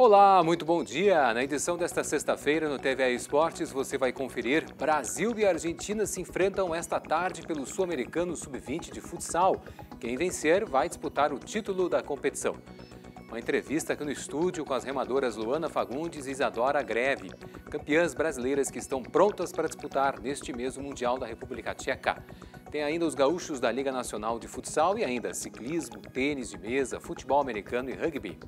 Olá, muito bom dia! Na edição desta sexta-feira no TVA Esportes você vai conferir: Brasil e Argentina se enfrentam esta tarde pelo Sul-Americano Sub-20 de futsal. Quem vencer vai disputar o título da competição. Uma entrevista aqui no estúdio com as remadoras Luana Fagundes e Isadora Greve, campeãs brasileiras que estão prontas para disputar neste mesmo Mundial da República Tcheca. Tem ainda os gaúchos da Liga Nacional de Futsal e ainda ciclismo, tênis de mesa, futebol americano e rugby.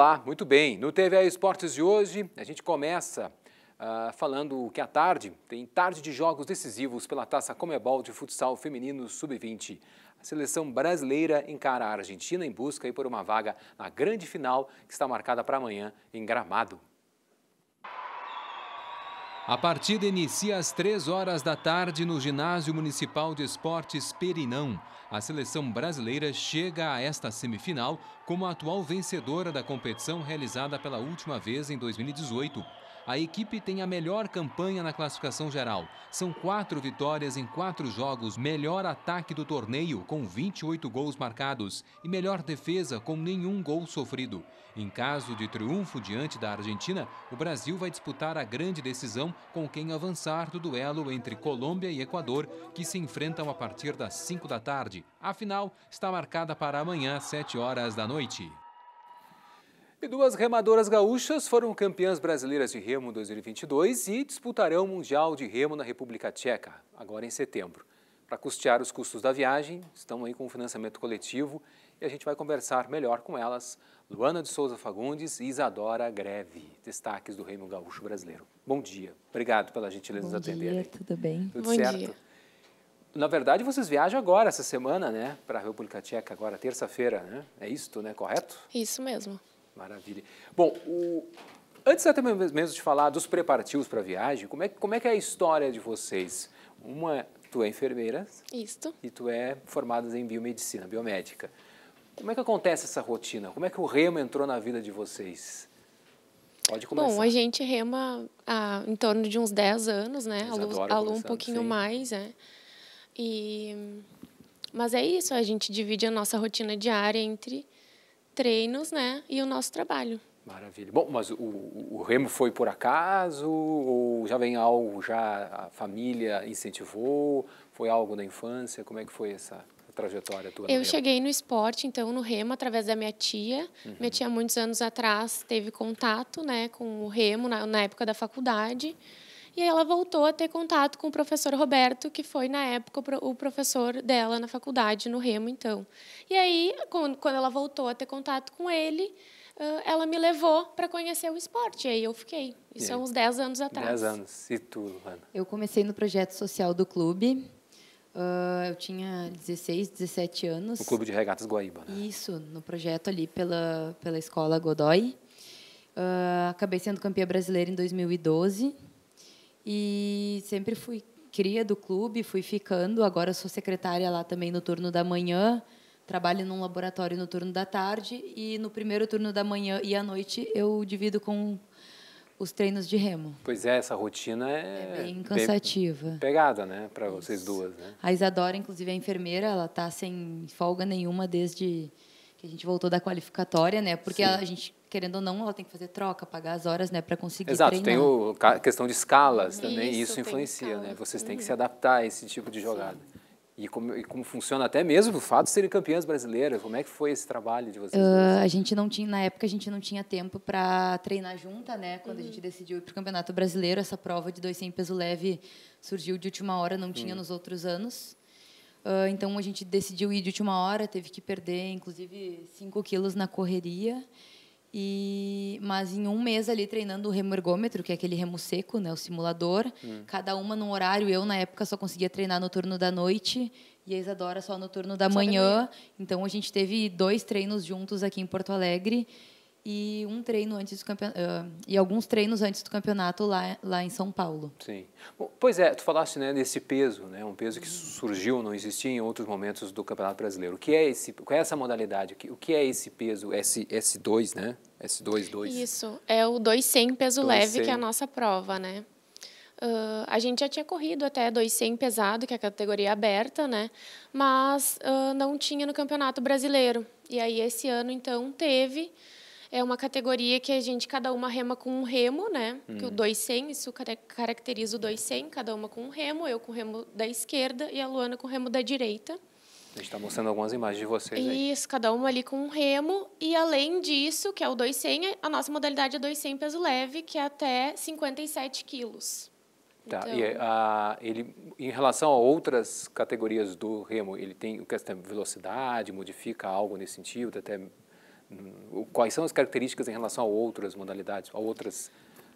Olá, muito bem. No TV Esportes de hoje, a gente começa uh, falando que à tarde tem tarde de jogos decisivos pela Taça Comebol de Futsal Feminino Sub-20. A seleção brasileira encara a Argentina em busca e por uma vaga na grande final que está marcada para amanhã em Gramado. A partida inicia às três horas da tarde no Ginásio Municipal de Esportes Perinão. A seleção brasileira chega a esta semifinal como a atual vencedora da competição realizada pela última vez em 2018. A equipe tem a melhor campanha na classificação geral. São quatro vitórias em quatro jogos, melhor ataque do torneio, com 28 gols marcados, e melhor defesa, com nenhum gol sofrido. Em caso de triunfo diante da Argentina, o Brasil vai disputar a grande decisão com quem avançar do duelo entre Colômbia e Equador, que se enfrentam a partir das 5 da tarde. A final está marcada para amanhã, 7 horas da noite. E duas remadoras gaúchas foram campeãs brasileiras de remo 2022 e disputarão o Mundial de Remo na República Tcheca, agora em setembro. Para custear os custos da viagem, estão aí com o financiamento coletivo e a gente vai conversar melhor com elas, Luana de Souza Fagundes e Isadora Greve, destaques do remo gaúcho brasileiro. Bom dia, obrigado pela gentileza Bom nos atender. Bom dia, tudo bem? Tudo Bom certo? Dia. Na verdade, vocês viajam agora, essa semana, né? Para a República Tcheca, agora, terça-feira, né? É isto, né? Correto? Isso mesmo. Maravilha. Bom, o... antes até mesmo de falar dos preparativos para a viagem, como é, como é que é a história de vocês? Uma, tu é enfermeira. Isto. E tu é formada em biomedicina, biomédica. Como é que acontece essa rotina? Como é que o remo entrou na vida de vocês? Pode começar. Bom, a gente rema há em torno de uns 10 anos, né? Alô um pouquinho sim. mais, né? E... Mas é isso, a gente divide a nossa rotina diária entre treinos, né? E o nosso trabalho. Maravilha. Bom, mas o, o, Remo foi por acaso ou já vem algo, já a família incentivou? Foi algo da infância? Como é que foi essa trajetória tua? Eu cheguei no esporte, então, no Remo, através da minha tia. Uhum. Minha tia, muitos anos atrás, teve contato né, com o Remo na, na época da faculdade. E aí ela voltou a ter contato com o professor Roberto, que foi, na época, o professor dela na faculdade, no Remo, então. E aí, quando ela voltou a ter contato com ele, ela me levou para conhecer o esporte. E aí eu fiquei. Isso é uns 10 anos atrás. 10 anos. E tu, Ana? Eu comecei no projeto social do clube. eu tinha 16, 17 anos. O Clube de Regatas Guaíba, né? Isso, no projeto ali pela, pela escola Godoy. acabei sendo campeã brasileira em 2012. E sempre fui cria do clube, fui ficando. Agora sou secretária lá também no turno da manhã. Trabalho num laboratório no turno da tarde. E no primeiro turno da manhã e à noite eu divido com os treinos de remo. Pois é, essa rotina é, é bem cansativa. Pegada, né, para vocês duas. Né? A Isadora, inclusive, é enfermeira, ela está sem folga nenhuma desde que a gente voltou da qualificatória, né? Porque Sim. a gente, querendo ou não, ela tem que fazer troca, pagar as horas, né, para conseguir Exato, treinar. tem o, a questão de escalas também, isso, isso influencia, né? Vocês têm que uhum. se adaptar a esse tipo de jogada. Sim. E como, e como funciona até mesmo o fato de serem campeãs brasileiras? Como é que foi esse trabalho de vocês? Uh, a gente não tinha na época a gente não tinha tempo para treinar junta, né? Quando uhum. a gente decidiu ir para o Campeonato Brasileiro, essa prova de 200 peso leve surgiu de última hora, não tinha uhum. nos outros anos. Uh, então a gente decidiu ir de última hora, teve que perder, inclusive, 5 quilos na correria. E, mas em um mês ali treinando o remo ergômetro, que é aquele remo seco, né, o simulador, hum. cada uma num horário. Eu, na época, só conseguia treinar no turno da noite e a Isadora só no turno da só manhã. Também. Então a gente teve dois treinos juntos aqui em Porto Alegre e um treino antes do campeonato, uh, e alguns treinos antes do campeonato lá, lá em São Paulo. Sim. Bom, pois é, tu falaste né, desse peso, né, um peso que surgiu, não existia em outros momentos do Campeonato Brasileiro. O que é esse, qual é essa modalidade? O que é esse peso, S, S2, né? s 2 Isso, é o 200 peso 200. leve, que é a nossa prova, né? Uh, a gente já tinha corrido até 200 pesado, que é a categoria aberta, né? Mas uh, não tinha no Campeonato Brasileiro. E aí, esse ano, então, teve é uma categoria que a gente, cada uma rema com um remo, né? Hum. Que o 200, uhum. isso caracteriza o 200, cada uma com um remo, eu com o remo da esquerda e a Luana com o remo da direita. A gente está mostrando algumas imagens de vocês aí. Isso, cada uma ali com um remo. E além disso, que é o 200, a nossa modalidade é 200 peso leve, que é até 57 quilos. Tá, então... e a, ah, ele, em relação a outras categorias do remo, ele tem o que é velocidade, modifica algo nesse sentido, até Quais são as características em relação a outras modalidades, a outras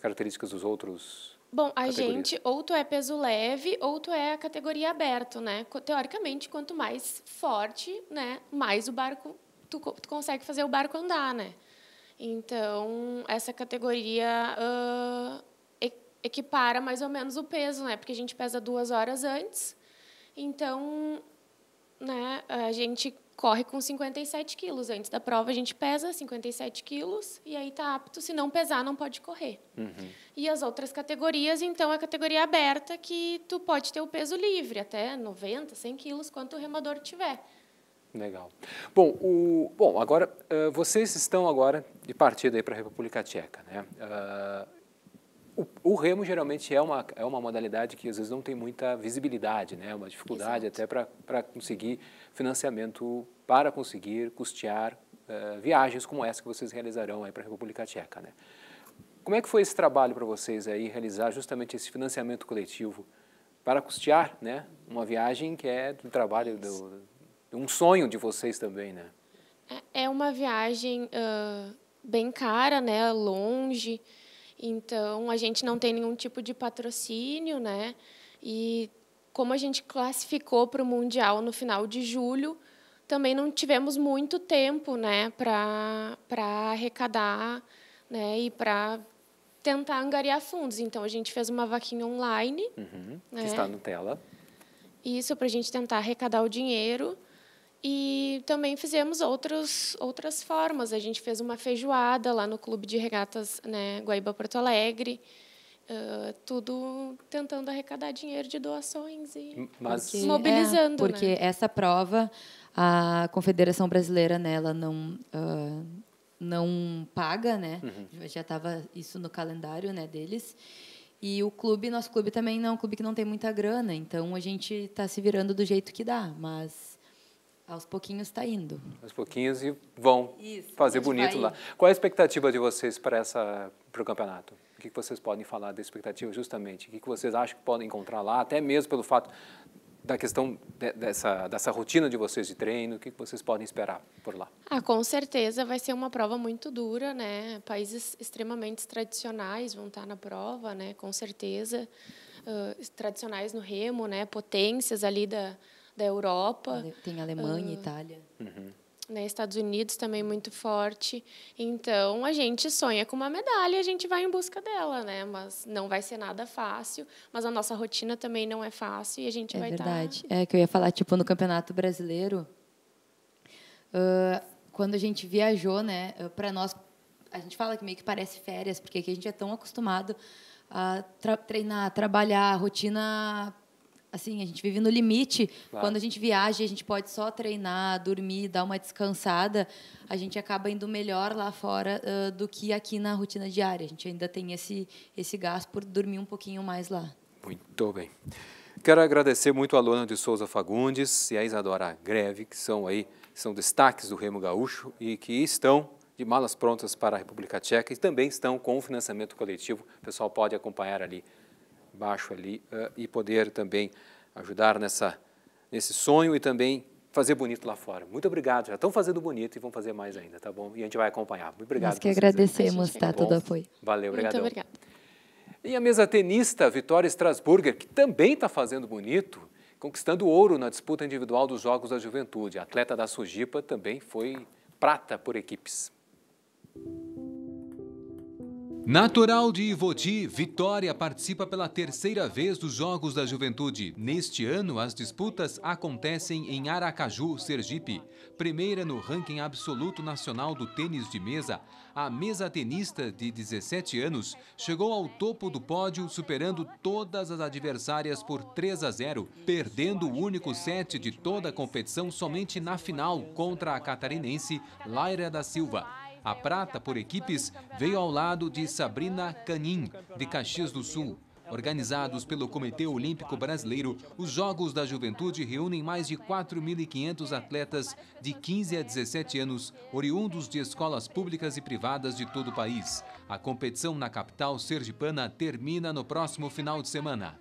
características dos outros? Bom, a categorias? gente, ou tu é peso leve, ou tu é a categoria aberto, né? Teoricamente, quanto mais forte, né, mais o barco tu, tu consegue fazer o barco andar, né? Então, essa categoria uh, equipara mais ou menos o peso, né? Porque a gente pesa duas horas antes. Então, né, a gente corre com 57 quilos. Antes da prova, a gente pesa 57 quilos e aí está apto. Se não pesar, não pode correr. Uhum. E as outras categorias, então, é a categoria aberta, que tu pode ter o peso livre, até 90, 100 quilos, quanto o remador tiver. Legal. Bom, o, bom agora, uh, vocês estão agora de partida para a República Tcheca, né? Ah, o, o, remo geralmente é uma, é uma modalidade que às vezes não tem muita visibilidade, né? É uma dificuldade Exato. até para conseguir financiamento, para conseguir custear uh, viagens como essa que vocês realizarão aí para a República Tcheca. Né? Como é que foi esse trabalho para vocês aí realizar justamente esse financiamento coletivo para custear né, uma viagem que é um trabalho, do, um sonho de vocês também, né? É, é uma viagem uh, bem cara, né, longe, então, a gente não tem nenhum tipo de patrocínio, né? E como a gente classificou para o Mundial no final de julho, também não tivemos muito tempo né, para arrecadar né, e para tentar angariar fundos. Então, a gente fez uma vaquinha online. Uhum, né? Que está na tela. Isso, para a gente tentar arrecadar o dinheiro. E também fizemos outros, outras formas. A gente fez uma feijoada lá no Clube de Regatas né, Guaíba Porto Alegre. Uh, tudo tentando arrecadar dinheiro de doações e Mas, porque, mobilizando. É, porque né? essa prova, a Confederação Brasileira nela não. Uh, não paga, né? Uhum. Já estava isso no calendário, né, deles. E o clube, nosso clube também não é um clube que não tem muita grana, então a gente está se virando do jeito que dá, mas aos pouquinhos está indo. Aos pouquinhos e vão Isso, fazer bonito lá. Qual a expectativa de vocês para essa para o campeonato? O que vocês podem falar da expectativa justamente? O que vocês acham que podem encontrar lá? Até mesmo pelo fato da questão de, dessa, dessa rotina de vocês de treino, o que vocês podem esperar por lá? Ah, com certeza vai ser uma prova muito dura, né? Países extremamente tradicionais vão estar tá na prova, né? Com certeza. Uh, tradicionais no remo, né? Potências ali da, da Europa. Tem Alemanha, uh, Itália. Uhum. Né, Estados Unidos também muito forte. Então, a gente sonha com uma medalha, a gente vai em busca dela, né? Mas não vai ser nada fácil, mas a nossa rotina também não é fácil e a gente é vai tá verdade. É que eu ia falar, tipo, no Campeonato Brasileiro, uh, quando a gente viajou, né, ah, para nós, a gente fala que meio que parece férias, porque aqui a gente é tão acostumado a tra treinar, trabalhar, rotina assim, a gente vive no limite. Claro. Quando a gente viaja, a gente pode só treinar, dormir, dar uma descansada, a gente acaba indo melhor lá fora uh, do que aqui na rotina diária. A gente ainda tem esse esse gasto por dormir um pouquinho mais lá. Muito bem. Quero agradecer muito a Luana de Souza Fagundes e a Isadora Greve, que são aí são destaques do Remo Gaúcho e que estão de malas prontas para a República Tcheca e também estão com o financiamento coletivo. O pessoal pode acompanhar ali baixo ali uh, e poder também ajudar nessa, nesse sonho e também fazer bonito lá fora. Muito obrigado, já estão fazendo bonito e vão fazer mais ainda, tá bom? E a gente vai acompanhar. Muito obrigado. Nós que agradecemos, tá, todo o apoio. Valeu, obrigado. Muito obrigado. E a mesa tenista Vitória Strasburger, que também está fazendo bonito, conquistando ouro na disputa individual dos Jogos da Juventude. A atleta da Sujipa também foi prata por equipes. Natural de Ivoti, Vitória participa pela terceira vez dos Jogos da Juventude. Neste ano, as disputas acontecem em Aracaju, Sergipe. Primeira no ranking absoluto nacional do tênis de mesa, a mesa tenista de 17 anos chegou ao topo do pódio, superando todas as adversárias por 3 a 0, perdendo o único set de toda a competição somente na final contra a catarinense Laira da Silva. A prata por equipes veio ao lado de Sabrina Canin, de Caxias do Sul. Organizados pelo Comitê Olímpico Brasileiro, os Jogos da Juventude reúnem mais de 4.500 atletas de 15 a 17 anos, oriundos de escolas públicas e privadas de todo o país. A competição na capital sergipana termina no próximo final de semana.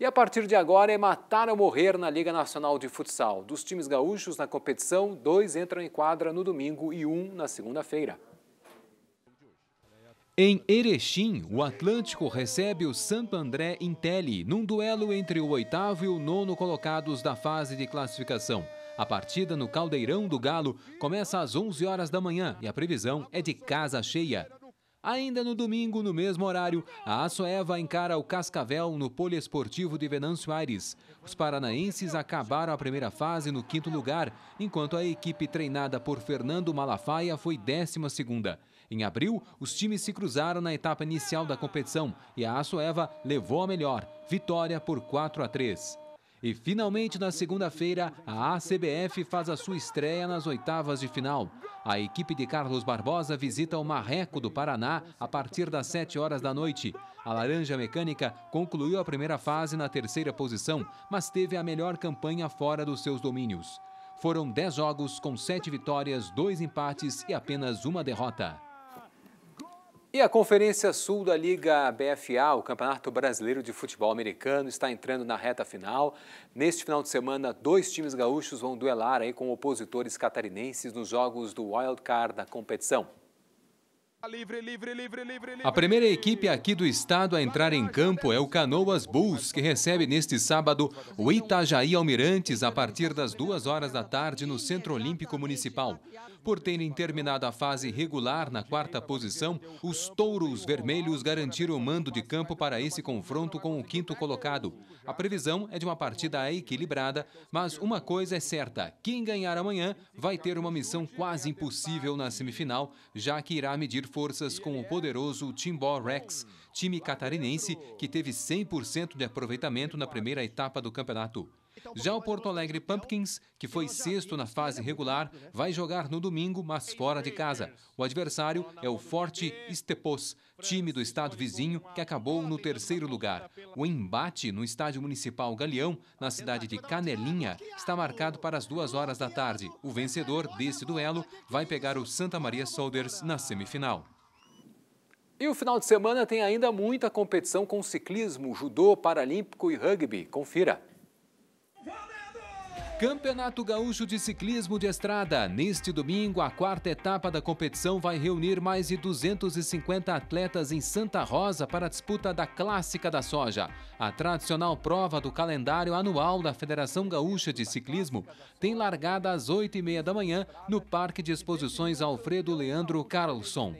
E a partir de agora é matar ou morrer na Liga Nacional de Futsal. Dos times gaúchos na competição, dois entram em quadra no domingo e um na segunda-feira. Em Erechim, o Atlântico recebe o Santo André Intelli num duelo entre o oitavo e o nono colocados da fase de classificação. A partida no Caldeirão do Galo começa às 11 horas da manhã e a previsão é de casa cheia. Ainda no domingo, no mesmo horário, a Açoeva encara o Cascavel no Poliesportivo de Venâncio Aires. Os paranaenses acabaram a primeira fase no quinto lugar, enquanto a equipe treinada por Fernando Malafaia foi décima segunda. Em abril, os times se cruzaram na etapa inicial da competição e a Açoeva levou a melhor, vitória por 4 a 3. E finalmente, na segunda-feira, a ACBF faz a sua estreia nas oitavas de final. A equipe de Carlos Barbosa visita o Marreco do Paraná a partir das 7 horas da noite. A Laranja Mecânica concluiu a primeira fase na terceira posição, mas teve a melhor campanha fora dos seus domínios. Foram 10 jogos com 7 vitórias, 2 empates e apenas uma derrota. E a Conferência Sul da Liga BFA, o Campeonato Brasileiro de Futebol Americano, está entrando na reta final. Neste final de semana, dois times gaúchos vão duelar aí com opositores catarinenses nos jogos do Wild Card da competição. Livre, livre, livre, a primeira equipe aqui do estado a entrar em campo é o Canoas Bulls, que recebe neste sábado o Itajaí Almirantes a partir das duas horas da tarde no Centro Olímpico Municipal. Por terem terminado a fase regular na quarta posição, os touros vermelhos garantiram o mando de campo para esse confronto com o quinto colocado. A previsão é de uma partida equilibrada, mas uma coisa é certa: quem ganhar amanhã vai ter uma missão quase impossível na semifinal, já que irá medir forças com o poderoso Timbó Rex, time catarinense que teve 100% de aproveitamento na primeira etapa do campeonato. Então, já o Porto Alegre é Pumpkins, que foi sexto na fase é regular, né? vai jogar no domingo, mas fora de casa. O adversário é o Forte Estepos, time do estado vizinho que acabou no terceiro lugar. O embate no estádio municipal Galeão, na cidade de Canelinha, está marcado para as duas horas da tarde. O vencedor desse duelo vai pegar o Santa Maria Soldiers na semifinal. E o final de semana tem ainda muita competição com ciclismo, judô, paralímpico e rugby. Confira. Campeonato Gaúcho de Ciclismo de Estrada. Neste domingo, a quarta etapa da competição vai reunir mais de 250 atletas em Santa Rosa para a disputa da Clássica da Soja. A tradicional prova do calendário anual da Federação Gaúcha de Ciclismo tem largada às 8h30 da manhã no Parque de Exposições Alfredo Leandro Carlson.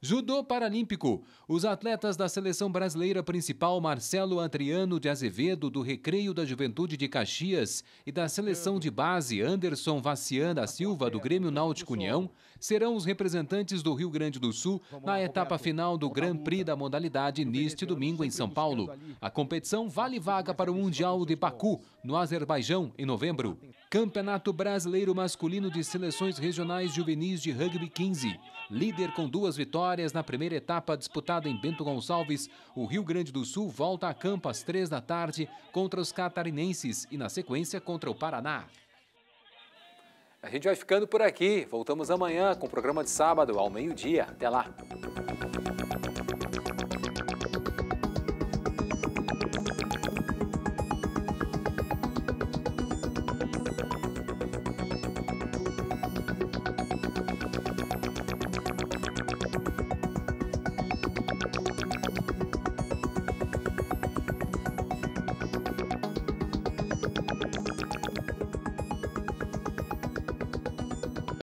Judô Paralímpico. Os atletas da seleção brasileira principal Marcelo Adriano de Azevedo, do Recreio da Juventude de Caxias, e da seleção de base Anderson Vacian da Silva, do Grêmio Náutico União, serão os representantes do Rio Grande do Sul na etapa final do Grand Prix da modalidade neste domingo em São Paulo. A competição vale vaga para o Mundial de Baku, no Azerbaijão, em novembro. Campeonato Brasileiro Masculino de Seleções Regionais Juvenis de Rugby 15. Líder com duas vitórias vitórias na primeira etapa disputada em Bento Gonçalves, o Rio Grande do Sul volta a campo às três da tarde contra os catarinenses e, na sequência, contra o Paraná. A gente vai ficando por aqui. Voltamos amanhã com o programa de sábado ao meio-dia. Até lá.